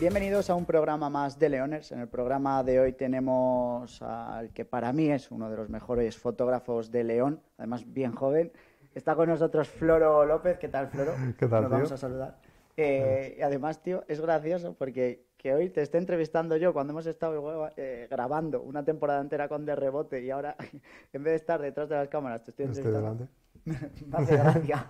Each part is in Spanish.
Bienvenidos a un programa más de Leoners. En el programa de hoy tenemos al que para mí es uno de los mejores fotógrafos de León, además bien joven. Está con nosotros Floro López. ¿Qué tal, Floro? ¿Qué tal, Nos vamos a saludar. Eh, y además, tío, es gracioso porque que hoy te esté entrevistando yo cuando hemos estado eh, grabando una temporada entera con de rebote y ahora en vez de estar detrás de las cámaras te estoy entrevistando. Estoy delante. Me hace gracia.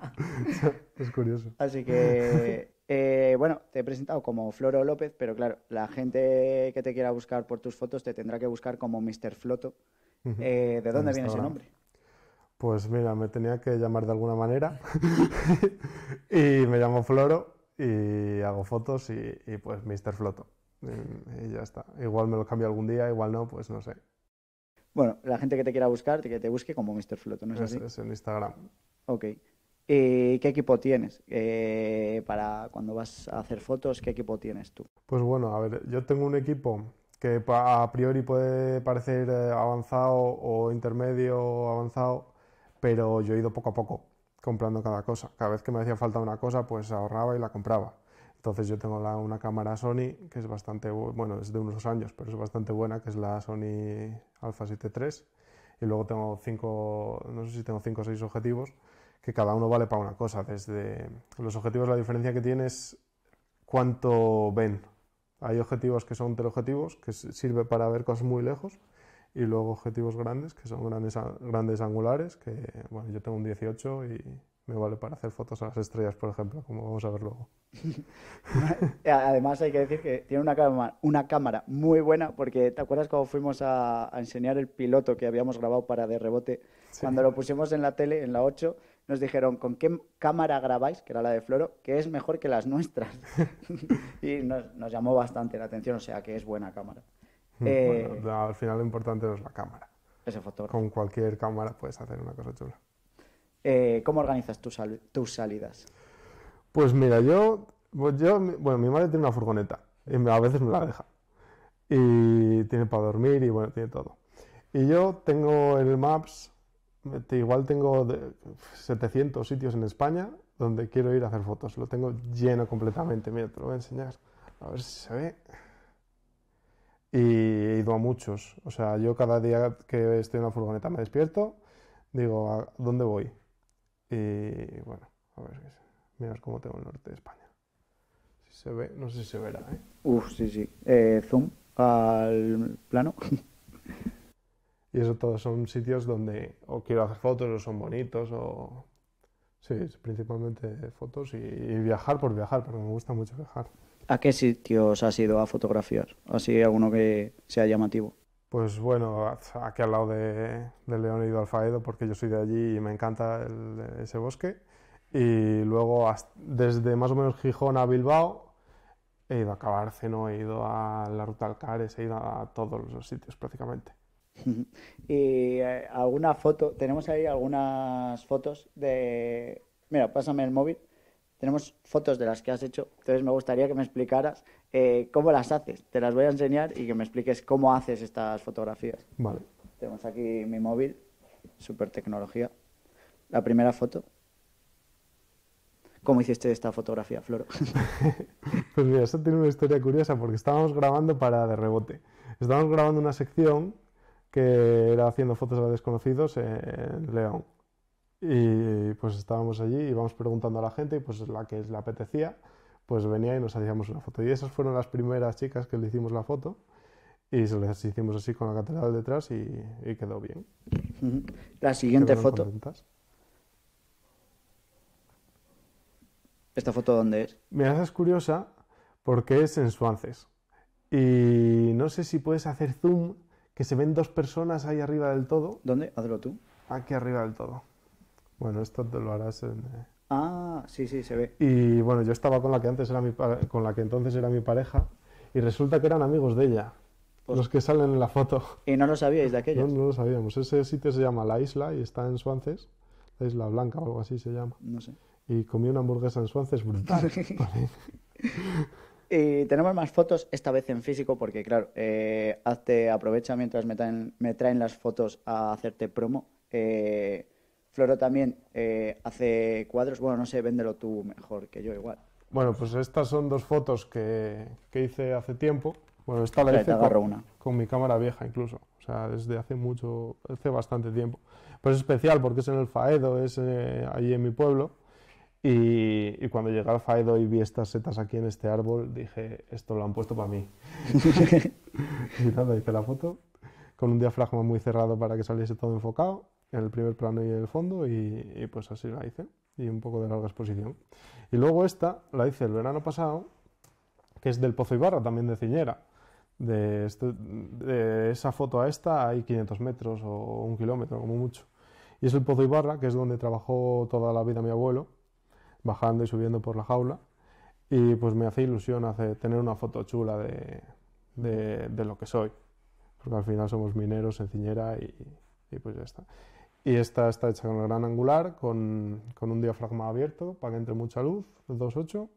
es curioso. Así que eh, bueno, te he presentado como Floro López, pero claro, la gente que te quiera buscar por tus fotos te tendrá que buscar como Mr. Floto. Eh, ¿De dónde viene ese nombre? Pues mira, me tenía que llamar de alguna manera y me llamo Floro y hago fotos y, pues Mr. Floto. Y, ya está. Igual me lo cambio algún día, igual no, pues no sé. Bueno, la gente que te quiera buscar, que te busque como Mr. Floto, ¿no es, así? Es en Instagram. Ok. ¿Y eh, qué equipo tienes? Eh, para cuando vas a hacer fotos, ¿qué equipo tienes tú? Pues bueno, a ver, yo tengo un equipo que a priori puede parecer eh, avanzado o intermedio avanzado, pero yo he ido poco a poco comprando cada cosa. Cada vez que me hacía falta una cosa, pues ahorraba y la compraba. Entonces yo tengo una cámara Sony que es bastante, bueno, es de unos años, pero es bastante buena, que es la Sony Alpha 7 III. Y luego tengo cinco, no sé si tengo cinco o seis objetivos que cada uno vale para una cosa. Desde los objetivos, la diferencia que tiene es cuánto ven. Hay objetivos que son teleobjetivos, que sirve para ver cosas muy lejos, y luego objetivos grandes, que son grandes, grandes angulares, que bueno, yo tengo un 18 y me vale para hacer fotos a las estrellas, por ejemplo, como vamos a ver luego. Además hay que decir que tiene una cámara, una cámara muy buena, porque ¿te acuerdas cuando fuimos a, enseñar el piloto que habíamos grabado para de rebote? Cuando lo pusimos en la tele, en la 8, nos dijeron, ¿con qué cámara grabáis? Que era la de Floro, que es mejor que las nuestras. y nos, llamó bastante la atención, o sea que es buena cámara. bueno, eh, al final lo importante no es la cámara. Ese fotógrafo. Con cualquier cámara puedes hacer una cosa chula. Eh, ¿Cómo organizas tus, tus salidas? Pues mira, yo, pues yo, bueno, mi madre tiene una furgoneta y a veces me la deja. Y tiene para dormir y bueno, tiene todo. Y yo tengo el Maps este, igual tengo 700 sitios en España donde quiero ir a hacer fotos. Lo tengo lleno completamente. Mira, te lo voy a enseñar. A ver si se ve. Y he ido a muchos. O sea, yo cada día que estoy en la furgoneta me despierto, digo, ¿a dónde voy? Y bueno, a ver, mira cómo tengo el norte de España. Si se ve, no sé si se verá. ¿eh? Uf, sí, sí. Eh, zoom al plano. Y eso todos son sitios donde o quiero hacer fotos o son bonitos o... Sí, principalmente fotos y, viajar por viajar, pero me gusta mucho viajar. ¿A qué sitios has ido a fotografiar? ¿Así alguno que sea llamativo? Pues bueno, aquí al lado de, de León he ido al Faedo porque yo soy de allí y me encanta ese bosque. Y luego desde más o menos Gijón a Bilbao he ido a Cabarceno, he ido a la Ruta Alcares, he ido a todos los sitios prácticamente. y eh, alguna foto, tenemos ahí algunas fotos de... Mira, pásame el móvil. Tenemos fotos de las que has hecho, entonces me gustaría que me explicaras eh, cómo las haces. Te las voy a enseñar y que me expliques cómo haces estas fotografías. Vale. Tenemos aquí mi móvil, super tecnología. La primera foto. ¿Cómo hiciste esta fotografía, Floro? pues mira, eso tiene una historia curiosa porque estábamos grabando para de rebote. Estábamos grabando una sección que era haciendo fotos a desconocidos en León. Y pues estábamos allí, y íbamos preguntando a la gente y pues la que le apetecía, pues venía y nos hacíamos una foto. Y esas fueron las primeras chicas que le hicimos la foto y se las hicimos así con la catedral detrás y, quedó bien. La siguiente foto. ¿Esta foto dónde es? Me haces curiosa porque es en Suances. Y no sé si puedes hacer zoom que se ven dos personas ahí arriba del todo. ¿Dónde? Hazlo tú. Aquí arriba del todo. Bueno, esto te lo harás en... Eh, ah, sí, sí, se ve. Y bueno, yo estaba con la que antes era mi con la que entonces era mi pareja y resulta que eran amigos de ella, pues los que salen en la foto. ¿Y no lo sabíais de aquello No, no lo sabíamos. Ese sitio se llama La Isla y está en Suances, la Isla Blanca o algo así se llama. No sé. Y comí una hamburguesa en Suances brutal. Y tenemos más fotos, esta vez en físico, porque claro, eh, hazte, aprovecha mientras me traen, las fotos a hacerte promo. Eh, Floro también eh, hace cuadros, bueno, no sé, véndelo tú mejor que yo igual. Bueno, pues estas son dos fotos que, hice hace tiempo. Bueno, esta la con, con mi cámara vieja incluso, o sea, desde hace mucho, hace bastante tiempo. Pues es especial porque es en el Faedo, es eh, allí en mi pueblo y, cuando llegué al Faedo y vi estas setas aquí en este árbol, dije, esto lo han puesto para mí. y nada, hice la foto con un diafragma muy cerrado para que saliese todo enfocado, en el primer plano y en el fondo, y, pues así la hice. Y un poco de larga exposición. Y luego esta la hice el verano pasado, que es del Pozo Ibarra, también de Ciñera. De, de, esa foto a esta hay 500 metros o un kilómetro, como mucho. Y es el Pozo Ibarra, que es donde trabajó toda la vida mi abuelo bajando y subiendo por la jaula. Y pues me hace ilusión hace, tener una foto chula de, lo que soy. Porque al final somos mineros en ciñera y, pues ya está. Y esta está hecha con el gran angular, con, un diafragma abierto para que entre mucha luz, 2.8,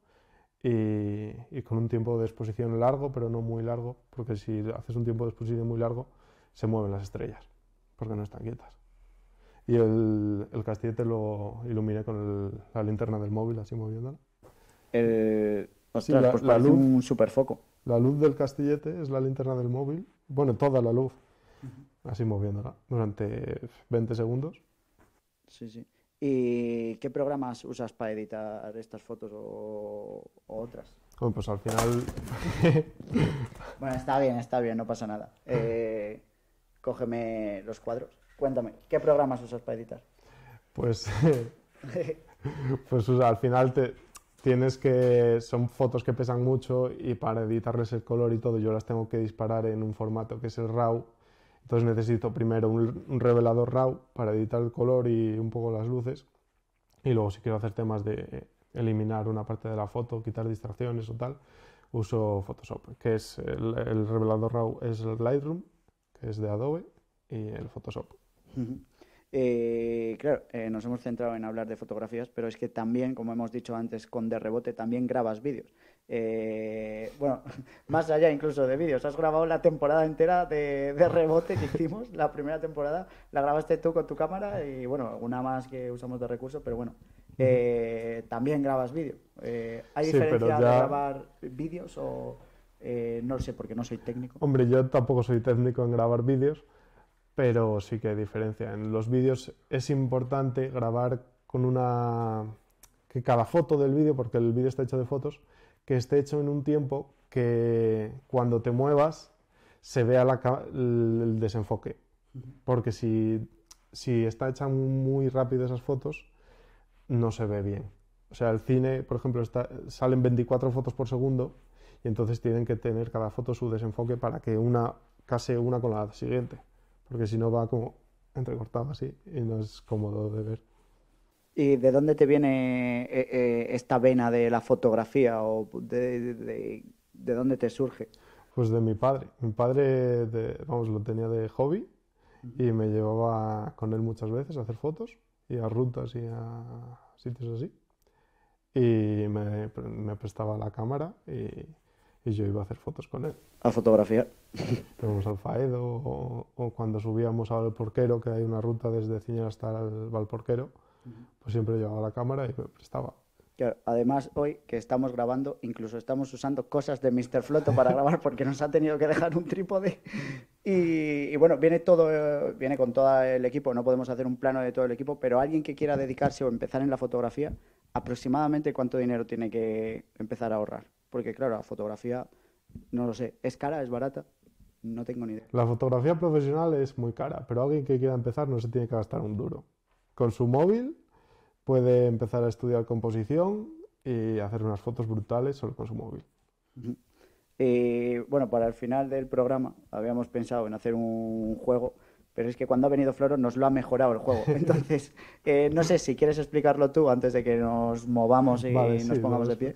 y, y, con un tiempo de exposición largo, pero no muy largo, porque si haces un tiempo de exposición muy largo, se mueven las estrellas, porque no están quietas y el, castillete lo iluminé con la linterna del móvil, así moviéndola. Eh, la, pues luz, un superfoco. La luz del castillete es la linterna del móvil, bueno, toda la luz, así moviéndola durante 20 segundos. Sí, sí. ¿Y qué programas usas para editar estas fotos o, otras? pues al final... bueno, está bien, está bien, no pasa nada. Eh, cógeme los cuadros. Cuéntame, ¿qué programas usas para editar? Pues, pues al final te, tienes que, son fotos que pesan mucho y para editarles el color y todo yo las tengo que disparar en un formato que es el RAW. Entonces necesito primero un, revelador RAW para editar el color y un poco las luces. Y luego si quiero hacer temas de eliminar una parte de la foto, quitar distracciones o tal, uso Photoshop, que es el, el revelador RAW es el Lightroom, que es de Adobe, y el Photoshop. Eh, claro, eh, nos hemos centrado en hablar de fotografías, pero es que también, como hemos dicho antes, con De Rebote también grabas vídeos. Eh, bueno, más allá incluso de vídeos, has grabado la temporada entera de, de, Rebote que hicimos, la primera temporada, la grabaste tú con tu cámara y bueno, una más que usamos de recurso, pero bueno, eh, también grabas vídeo. ¿Hay diferencia de grabar vídeos o no sé, porque no soy técnico? Hombre, yo tampoco soy técnico en grabar vídeos pero sí que hay diferencia. En los vídeos es importante grabar con una... que cada foto del vídeo, porque el vídeo está hecho de fotos, que esté hecho en un tiempo que cuando te muevas se vea el desenfoque. Porque si, está hecha muy rápido esas fotos, no se ve bien. O sea, el cine, por ejemplo, salen 24 fotos por segundo y entonces tienen que tener cada foto su desenfoque para que una case una con la siguiente porque si no va como entrecortado así y no es cómodo de ver. ¿Y de dónde te viene eh, eh, esta vena de la fotografía o de, de, dónde te surge? Pues de mi padre. Mi padre, vamos, lo tenía de hobby y me llevaba con él muchas veces a hacer fotos y a rutas y a sitios así. Y me, me prestaba la cámara y y yo iba a hacer fotos con él. A fotografiar. Tenemos al Faedo o, cuando subíamos al Porquero, que hay una ruta desde Ciñar hasta el Valporquero, pues siempre llevaba la cámara y me prestaba. además hoy que estamos grabando, incluso estamos usando cosas de Mr. Floto para grabar porque nos ha tenido que dejar un trípode. Y, y, bueno, viene todo, eh, viene con todo el equipo, no podemos hacer un plano de todo el equipo, pero alguien que quiera dedicarse o empezar en la fotografía, aproximadamente cuánto dinero tiene que empezar a ahorrar porque claro, la fotografía, no lo sé, es cara, es barata, no tengo ni idea. La fotografía profesional es muy cara, pero alguien que quiera empezar no se tiene que gastar un duro. Con su móvil puede empezar a estudiar composición y hacer unas fotos brutales solo con su móvil. Y eh, bueno, para el final del programa habíamos pensado en hacer un juego, pero es que cuando ha venido Floro nos lo ha mejorado el juego. Entonces, eh, no sé si quieres explicarlo tú antes de que nos movamos y nos pongamos de pie.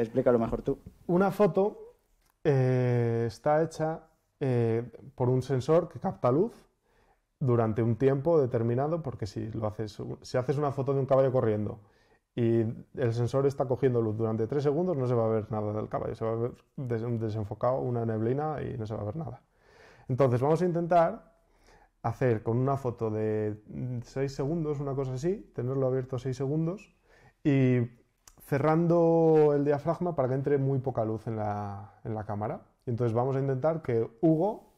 Explícalo mejor tú. Una foto eh, está hecha eh, por un sensor que capta luz durante un tiempo determinado, porque si, lo haces, si haces una foto de un caballo corriendo y el sensor está cogiendo luz durante tres segundos, no se va a ver nada del caballo, se va a ver desenfocado, una neblina y no se va a ver nada. Entonces vamos a intentar hacer con una foto de seis segundos, una cosa así, tenerlo abierto seis segundos y cerrando el diafragma para que entre muy poca luz en la, cámara. Y entonces vamos a intentar que Hugo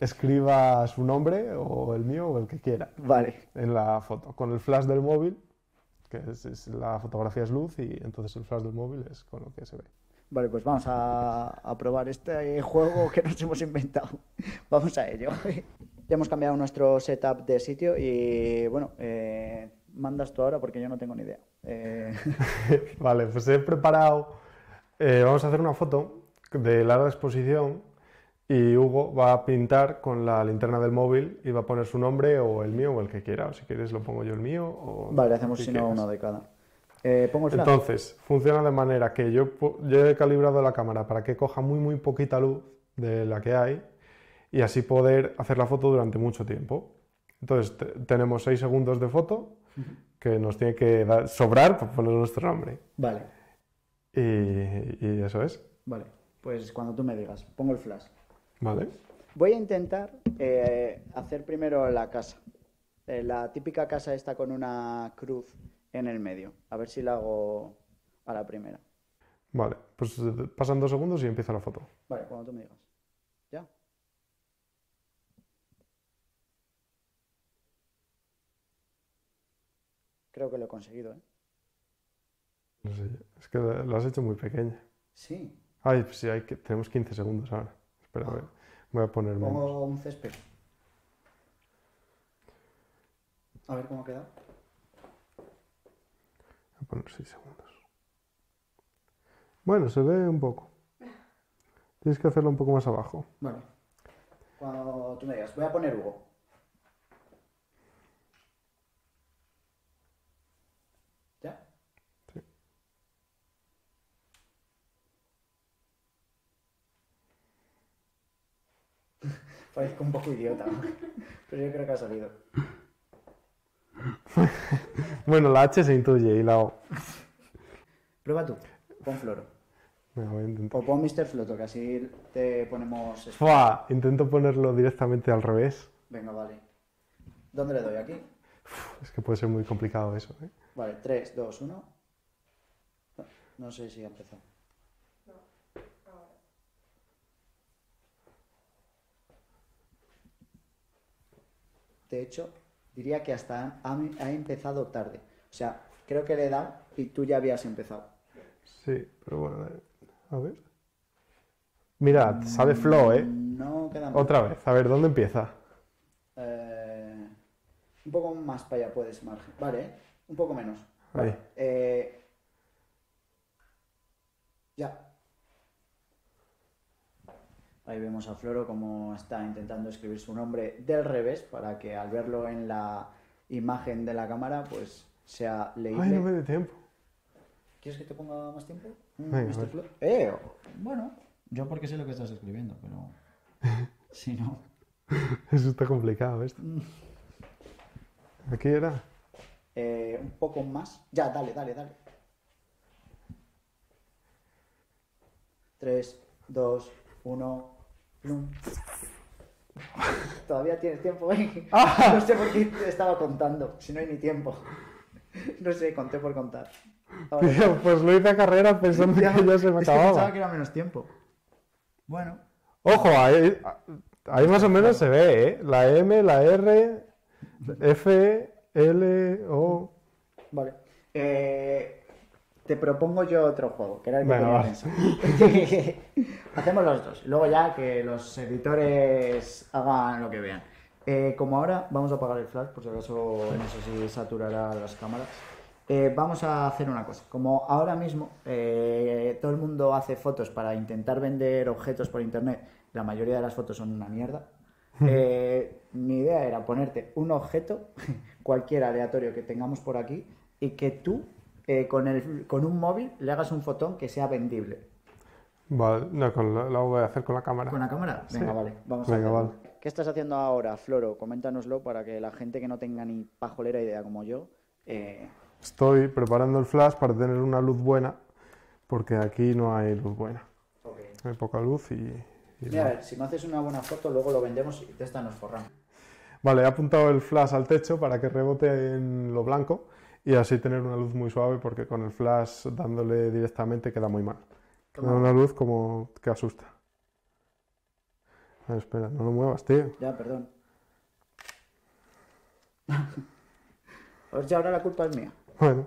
escriba su nombre o el mío o el que quiera vale. en la foto, con el flash del móvil, que es, la fotografía es luz y entonces el flash del móvil es con lo que se ve. Vale, pues vamos a, probar este juego que nos hemos inventado. Vamos a ello. Ya hemos cambiado nuestro setup de sitio y bueno, eh, mandas tú ahora porque yo no tengo ni idea. Eh, vale, pues he preparado, eh, vamos a hacer una foto de larga exposición y Hugo va a pintar con la linterna del móvil y va a poner su nombre o el mío o el que quiera. si quieres lo pongo yo el mío. vale, hacemos si no una de cada. Eh, Entonces, funciona de manera que yo, yo he calibrado la cámara para que coja muy muy poquita luz de la que hay y así poder hacer la foto durante mucho tiempo. Entonces tenemos 6 segundos de foto que nos tiene que dar, sobrar por poner nuestro nombre. Vale. Y, eso es. Vale, pues cuando tú me digas, pongo el flash. Vale. Voy a intentar eh, hacer primero la casa. Eh, la típica casa está con una cruz en el medio. A ver si la hago a la primera. Vale, pues eh, pasan dos segundos y empieza la foto. Vale, cuando tú me digas. creo que lo he conseguido. ¿eh? No sé, es que lo has hecho muy pequeña. Sí. Ay, pues sí, hay que, tenemos 15 segundos ahora. Espera, ah. voy a poner Pongo un césped. A ver cómo queda. Voy a poner 6 segundos. Bueno, se ve un poco. Tienes que hacerlo un poco más abajo. Bueno, cuando tú me digas, voy a poner Hugo. Parezco un poco idiota, pero yo creo que ha salido. bueno, la H se intuye y la O. Prueba tú, pon floro. voy a intentar. O pon Mr. Floto, que así te ponemos... Fua, intento ponerlo directamente al revés. Venga, vale. ¿Dónde le doy? ¿Aquí? es que puede ser muy complicado eso, ¿eh? Vale, 3, 2, 1. No sé si ha empezado. de hecho, diría que hasta ha, empezado tarde. O sea, creo que le edad y tú ya habías empezado. Sí, pero bueno, eh, a ver. Mirad, sabe mm, flow, ¿eh? No queda más. Otra vez, a ver, ¿dónde empieza? Eh, un poco más para allá puedes, margen. Vale, un poco menos. Vale. Eh, ya. Ahí vemos a Floro como está intentando escribir su nombre del revés para que al verlo en la imagen de la cámara pues sea leído. Ay, no me dé tiempo. ¿Quieres que te ponga más tiempo? Eh, bueno, yo porque sé lo que estás escribiendo, pero si no... Eso está complicado esto. Mm. Aquí era. Eh, un poco más. Ya, dale, dale, dale. Tres, dos, uno... Todavía tienes tiempo, ¿eh? No sé por qué estaba contando, si no hay ni tiempo. No sé, conté por contar. pues lo hice a carrera pensando que ya se me es Que pensaba que era menos tiempo. Bueno. Ojo, ahí, ahí más o menos se ve, ¿eh? La M, la R, F, L, O. Vale. Eh, te propongo yo otro juego, que era el que bueno, Hacemos los dos. Luego ya que los editores hagan lo que vean. Eh, como ahora vamos a apagar el flash, por si acaso no sé si saturará las cámaras. Eh, vamos a hacer una cosa. Como ahora mismo eh, todo el mundo hace fotos para intentar vender objetos por internet, la mayoría de las fotos son una mierda. mi idea era ponerte un objeto, cualquier aleatorio que tengamos por aquí, y que tú eh, con, el, con un móvil le hagas un fotón que sea vendible. Vale, lo, voy a hacer con la cámara. ¿Con la cámara? Venga, vale, vamos Venga, Vale. ¿Qué estás haciendo ahora, Floro? Coméntanoslo para que la gente que no tenga ni pajolera idea como yo... Eh, Estoy preparando el flash para tener una luz buena, porque aquí no hay luz buena. Hay poca luz y... Mira, si no haces una buena foto, luego lo vendemos y te esta nos forramos. Vale, he apuntado el flash al techo para que rebote en lo blanco y así tener una luz muy suave porque con el flash dándole directamente queda muy mal. una luz como que asusta. A ver, espera, no lo muevas, tío. Ya, perdón. pues ya ahora la culpa es mía. Bueno,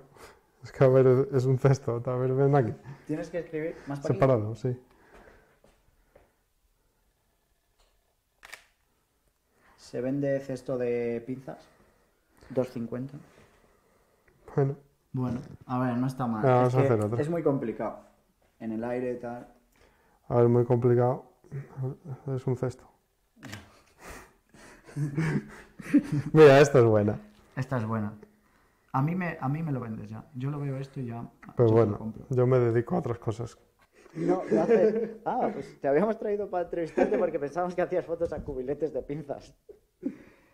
es que a ver, es un cesto. A ver, ven aquí. Tienes que escribir más para Separado, sí. ¿Se vende cesto de pinzas? 250. Bueno. a ver, no está mal. es, muy complicado. En el aire y tal. A ver, muy complicado. Es un cesto. Mira, esta es buena. Esta es buena. A mí, me, a mí me lo vendes ya. Yo lo veo esto y ya. Pues bueno, yo me dedico a otras cosas. No, Ah, pues te habíamos traído para entrevistarte porque pensábamos que hacías fotos a cubiletes de pinzas.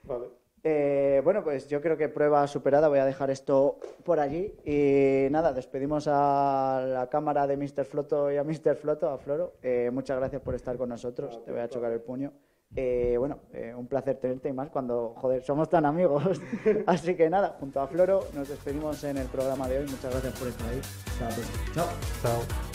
Vale. Eh, bueno, pues yo creo que prueba superada. Voy a dejar esto por allí. Y nada, despedimos a la cámara de Mr. Floto y a Mr. Floto, a Floro. Eh, muchas gracias por estar con nosotros. Te voy a chocar el puño. Eh, bueno, un placer tenerte y más cuando, joder, somos tan amigos. Así que nada, junto a Floro nos despedimos en el programa de hoy. Muchas gracias por estar ahí. Chao. Chao.